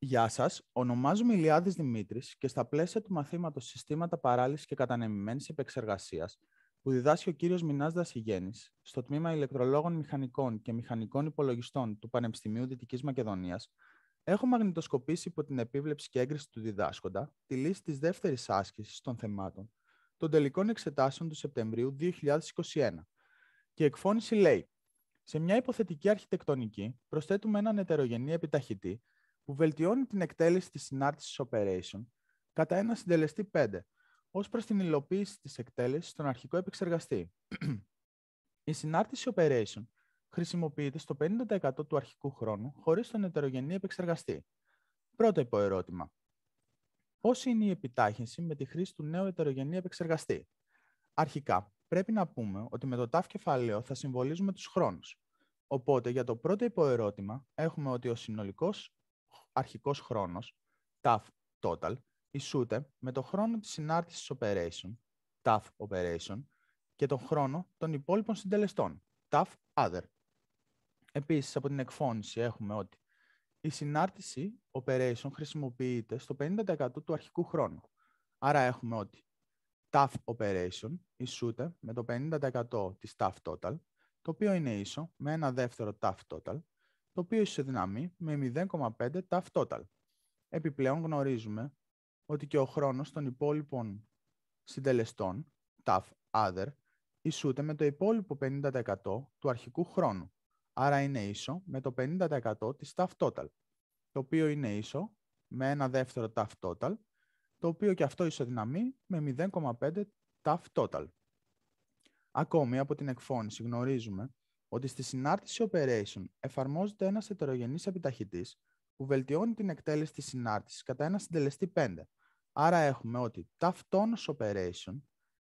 Γεια σας. Ονομάζομαι Ηλιάδης Δημήτρης και στα πλαίσια του μαθήματος Συστήματα παράλληλης και Κατανεμημένης Επεξεργασίας, που διδάσκει ο κύριος Μινάς Δασιγέννης στο τμήμα Ηλεκτρολόγων Μηχανικών και Μηχανικών Υπολογιστών του Πανεπιστημίου Δυτικής Μακεδονίας, έχω μαγνητοσκοπήσει υπό την επίβλεψη και έγκριση του διδάσκοντα τη λύση της δεύτερης άσκησης των θεμάτων των τελικών εξετάσεων του Σεπτεμβρίου 2021. Και η εκφώνηση λέει: Σε μια υποθετική αρχιτεκτονική προσθέτουμε έναν ετερογενή επιταχυτή που βελτιώνει την εκτέλεση της συνάρτησης operation κατά ένα συντελεστή 5, ως προς την υλοποίηση της εκτέλεσης στον αρχικό επεξεργαστή. Η συνάρτηση operation χρησιμοποιείται στο 50% του αρχικού χρόνου χωρίς τον ετερογενή επεξεργαστή. Πρώτο υποερώτημα. Πώς είναι η επιτάχυνση με τη χρήση του νέου ετερογενή επεξεργαστή. Αρχικά, πρέπει να πούμε ότι με το τάφ κεφαλαίο θα συμβολίζουμε τους χρόνους. Οπότε, για το πρώτο υποερώτημα, έχουμε ότι ο συνολικός Αρχικός χρόνος, TAF Total, ισούται με το χρόνο της συνάρτησης operation, TAF Operation, και τον χρόνο των υπόλοιπων συντελεστών, TAF Other. Επίσης, από την εκφώνηση έχουμε ότι η συνάρτηση operation χρησιμοποιείται στο 50% του αρχικού χρόνου. Άρα έχουμε ότι TAF operation ισούται με το 50% της TAF total, το οποίο είναι ίσο με ένα δεύτερο TAF total, το οποίο ισοδυναμεί με 0,5 TAF total. Επιπλέον γνωρίζουμε ότι και ο χρόνος των υπόλοιπων συντελεστών, τάφ other, ισούται με το υπόλοιπο 50% του αρχικού χρόνου. Άρα είναι ίσο με το 50% της TAF total, το οποίο είναι ίσο με ένα δεύτερο TAF total, το οποίο και αυτό ισοδυναμεί με 0,5 TAF total. Ακόμη από την εκφώνηση γνωρίζουμε ότι στη συνάρτηση operation εφαρμόζεται ένας ετερογενής επιταχυτής που βελτιώνει την εκτέλεση της συνάρτησης κατά ένα συντελεστή 5. Άρα έχουμε ότι TAF operation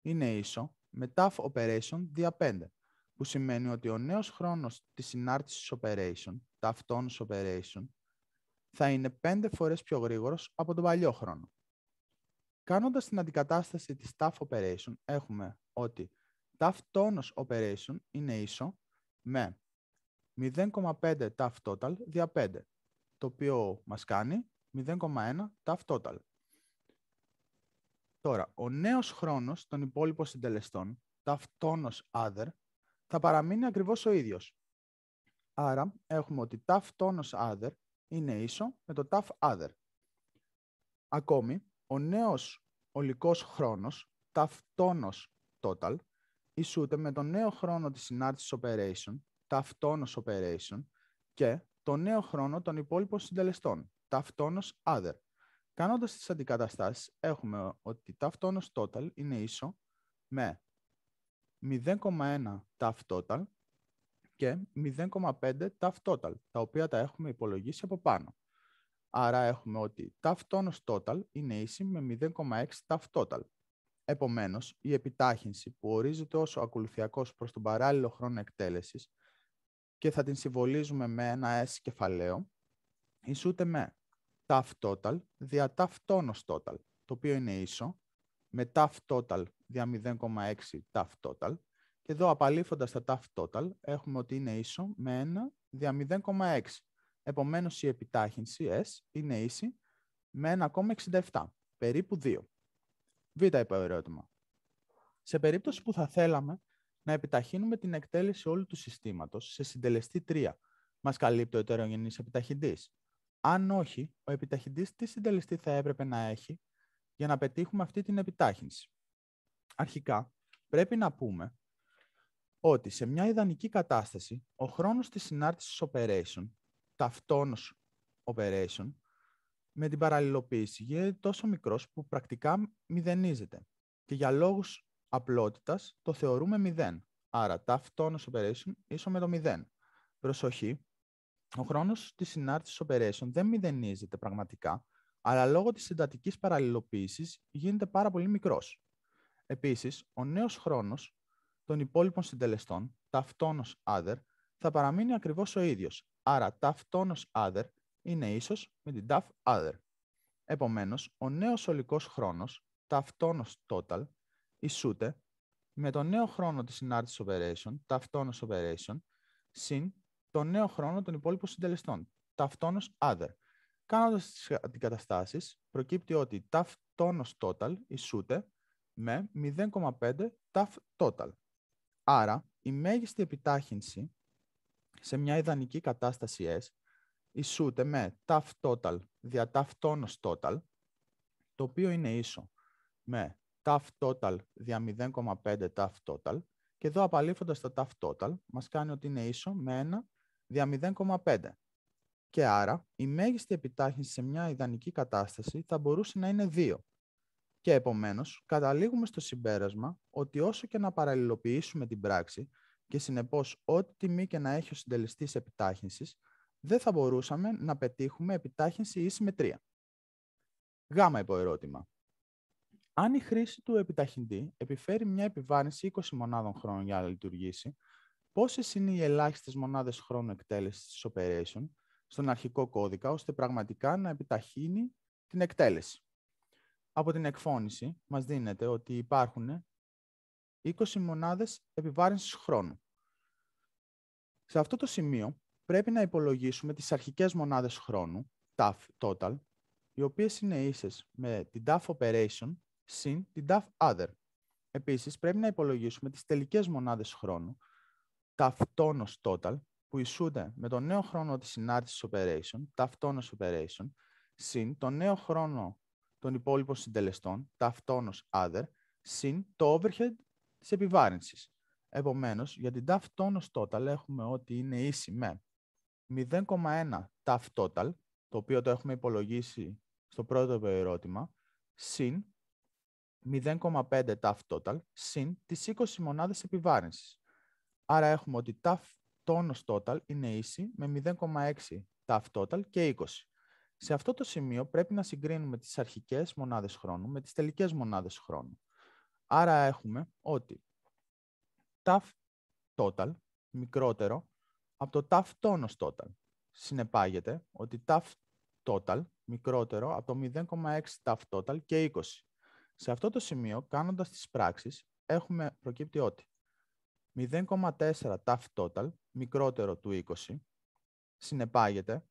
είναι ίσο με TAF operation δια 5, που σημαίνει ότι ο νέος χρόνος της συνάρτησης operation, TAF operation, θα είναι 5 φορές πιο γρήγορος από τον παλιό χρόνο. Κάνοντας την αντικατάσταση της TAF operation, έχουμε ότι TAF operation είναι ίσο με 0,5 TAF total δια 5, το οποίο μας κάνει 0,1 TAF total. Τώρα, ο νέος χρόνος των υπόλοιπων συντελεστών, TAF other, θα παραμείνει ακριβώς ο ίδιος. Άρα, έχουμε ότι TAF other είναι ίσο με το τάφ other. Ακόμη, ο νέος ολικός χρόνος, TAF total, ισούται με τον νέο χρόνο της συνάρτησης operation, ταυτόνος operation και τον νέο χρόνο των υπόλοιπων συντελεστών, ταυτόνος other. Κάνοντας τις αντικαταστάσεις, έχουμε ότι ταυτόνος total είναι ίσο με 0,1 ταυτόταλ και 0,5 ταυτόταλ, τα οποία τα έχουμε υπολογίσει από πάνω. Άρα έχουμε ότι ταυτόνος total είναι ίση με 0,6 ταυτόταλ. Επομένως, η επιτάχυνση που ορίζεται ως ο ακολουθιακός προς τον παράλληλο χρόνο εκτέλεσης και θα την συμβολίζουμε με ένα S κεφαλαίο, ισούται με taf total δια taf τόνο total, το οποίο είναι ίσο με taf total δια 0,6 taf total. Και εδώ απαλήφοντας τα taf total έχουμε ότι είναι ίσο με 1 δια 0,6. Επομένως η επιτάχυνση S είναι ίση με 1,67, περίπου 2. Β ερώτημα, Σε περίπτωση που θα θέλαμε να επιταχύνουμε την εκτέλεση όλου του συστήματος σε συντελεστή 3, μας καλύπτει ο ετερογενής επιταχυντής. Αν όχι, ο επιταχυντής τι συντελεστή θα έπρεπε να έχει για να πετύχουμε αυτή την επιτάχυνση. Αρχικά, πρέπει να πούμε ότι σε μια ιδανική κατάσταση, ο χρόνος της συνάρτησης operation, ταυτόνος operation, με την παραλληλοποίηση γίνεται τόσο μικρός που πρακτικά μηδενίζεται και για λόγους απλότητας το θεωρούμε μηδέν. Άρα ταυτόνος operation ίσο με το μηδέν. Προσοχή, ο χρόνος της συνάρτησης operation δεν μηδενίζεται πραγματικά, αλλά λόγω της συντατικής παραλληλοποίησης γίνεται πάρα πολύ μικρός. Επίσης, ο νέος χρόνος των υπόλοιπων συντελεστών, ταυτόνος other, θα παραμείνει ακριβώς ο ίδιος. Άρα ταυτόνος other είναι ίσος με την DAF Other. Επομένως, ο νέος ολικός χρόνος, ταυτόνος total, ισούται με τον νέο χρόνο της συνάρτησης operation, ταυτόνος operation, συν τον νέο χρόνο των υπόλοιπων συντελεστών, ταυτόνος other. Κάνοντας τις αντικαταστάσεις, προκύπτει ότι ταυτόνος total ισούται με 0,5 TAF total. Άρα, η μέγιστη επιτάχυνση σε μια ιδανική κατάσταση S ισούται με τάφ total δια τάφ τόνος total, το οποίο είναι ίσο με τάφ total δια 0,5 τάφ total και εδώ απαλήφοντας το τάφ total μας κάνει ότι είναι ίσο με 1 δια 0,5. Και άρα η μέγιστη επιτάχυνση σε μια ιδανική κατάσταση θα μπορούσε να είναι 2. Και επομένως καταλήγουμε στο συμπέρασμα ότι όσο και να παραλληλοποιήσουμε την πράξη και συνεπώς ό,τι τιμή και να έχει ο συντελεστής επιτάχυνσης, δεν θα μπορούσαμε να πετύχουμε επιτάχυνση ή συμμετρία. Γάμα υποερώτημα. Αν η χρήση του επιταχυντή επιφέρει μια επιβάρυνση 20 μονάδων χρόνου για να λειτουργήσει, πόσες είναι οι ελάχιστες μονάδες χρόνου εκτέλεσης της operation στον αρχικό κώδικα, ώστε πραγματικά να επιταχύνει την εκτέλεση. Από την εκφώνηση μας δίνεται ότι υπάρχουν 20 μονάδες επιβάρυνσης χρόνου. Σε αυτό το σημείο πρέπει να υπολογίσουμε τις αρχικές μονάδες χρόνου, TAF total, οι οποίες είναι ίσες με την TAF operation συν την TAF other. Επίσης, πρέπει να υπολογίσουμε τις τελικές μονάδες χρόνου, TAF tonos total, που ισούνται με τον νέο χρόνο της συνάρτησης operation, TAF tonos operation, συν τον νέο χρόνο των υπόλοιπων συντελεστών, TAF tonos other, συν το overhead της επιβάρυνσης. Επομένως, για την TAF Tonus total έχουμε ότι είναι ίση με 0,1 TAF total, το οποίο το έχουμε υπολογίσει στο πρώτο ερώτημα, συν 0,5 TAF total, συν τις 20 μονάδες επιβάρυνσης. Άρα έχουμε ότι TAF τόνος total είναι ίση με 0,6 TAF total και 20. Σε αυτό το σημείο πρέπει να συγκρίνουμε τις αρχικές μονάδες χρόνου με τις τελικές μονάδες χρόνου. Άρα έχουμε ότι TAF total μικρότερο από το ταυτόνος total. Συνεπάγεται ότι ταυτόταλ total μικρότερο από το 0,6 TAF total και 20. Σε αυτό το σημείο, κάνοντας τις πράξεις, έχουμε προκύπτει ότι 0,4 ταυτόταλ total μικρότερο του 20 συνεπάγεται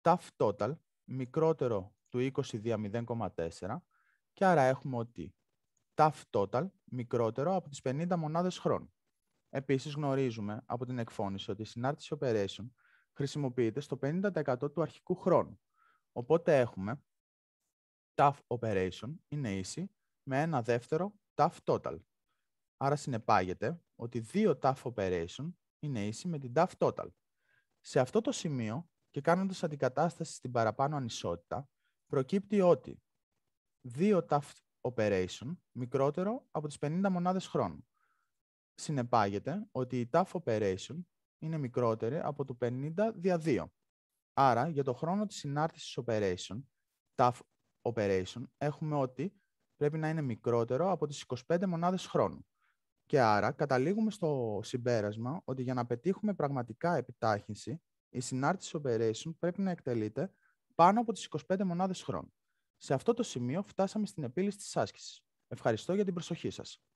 ταυτόταλ total μικρότερο του 20 δια 0,4 και άρα έχουμε ότι ταυτόταλ total μικρότερο από τις 50 μονάδες χρόνου. Επίσης, γνωρίζουμε από την εκφώνηση ότι η συνάρτηση operation χρησιμοποιείται στο 50% του αρχικού χρόνου. Οπότε έχουμε TAF operation είναι ίση με ένα δεύτερο TAF total. Άρα συνεπάγεται ότι δύο TAF operation είναι ίση με την TAF total. Σε αυτό το σημείο και κάνοντας αντικατάσταση στην παραπάνω ανισότητα, προκύπτει ότι δύο TAF operation μικρότερο από τις 50 μονάδες χρόνου συνεπάγεται ότι η TAF operation είναι μικρότερη από το 50 δια 2. Άρα, για το χρόνο της συνάρτησης operation, TAF operation, έχουμε ότι πρέπει να είναι μικρότερο από τις 25 μονάδες χρόνου. Και άρα καταλήγουμε στο συμπέρασμα ότι για να πετύχουμε πραγματικά επιτάχυνση, η συνάρτηση operation πρέπει να εκτελείται πάνω από τις 25 μονάδες χρόνου. Σε αυτό το σημείο φτάσαμε στην επίλυση της άσκησης. Ευχαριστώ για την προσοχή σας.